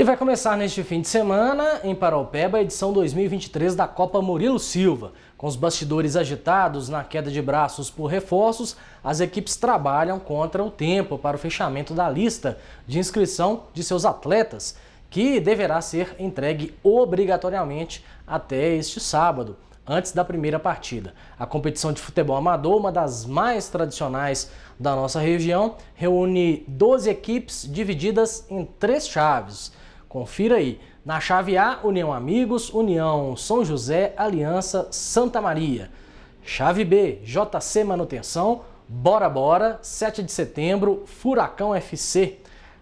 E vai começar neste fim de semana, em Paraupeba, a edição 2023 da Copa Murilo Silva. Com os bastidores agitados na queda de braços por reforços, as equipes trabalham contra o tempo para o fechamento da lista de inscrição de seus atletas, que deverá ser entregue obrigatoriamente até este sábado antes da primeira partida. A competição de futebol amador, uma das mais tradicionais da nossa região, reúne 12 equipes divididas em três chaves. Confira aí. Na chave A, União Amigos, União São José, Aliança Santa Maria. Chave B, JC Manutenção, Bora Bora, 7 de setembro, Furacão FC.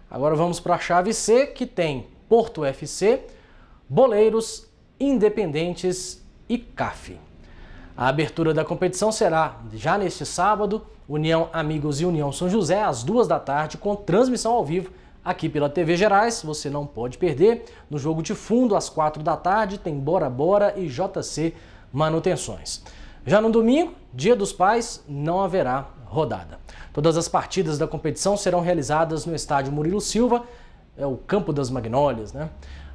Agora vamos para a chave C, que tem Porto FC, Boleiros, Independentes e CAF. A abertura da competição será já neste sábado, União Amigos e União São José, às duas da tarde, com transmissão ao vivo Aqui pela TV Gerais, você não pode perder. No jogo de fundo, às 4 da tarde, tem Bora Bora e JC Manutenções. Já no domingo, Dia dos Pais, não haverá rodada. Todas as partidas da competição serão realizadas no estádio Murilo Silva, é o Campo das Magnólias, né?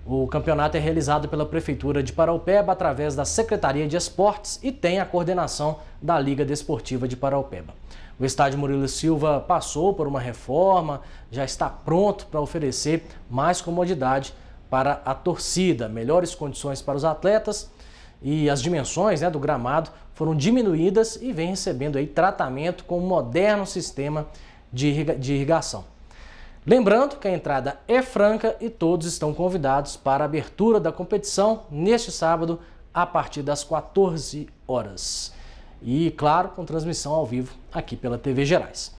O campeonato é realizado pela Prefeitura de Paraupeba através da Secretaria de Esportes e tem a coordenação da Liga Desportiva de Paraupeba. O estádio Murilo Silva passou por uma reforma, já está pronto para oferecer mais comodidade para a torcida, melhores condições para os atletas e as dimensões né, do gramado foram diminuídas e vem recebendo aí tratamento com um moderno sistema de, de irrigação. Lembrando que a entrada é franca e todos estão convidados para a abertura da competição neste sábado a partir das 14 horas. E claro, com transmissão ao vivo aqui pela TV Gerais.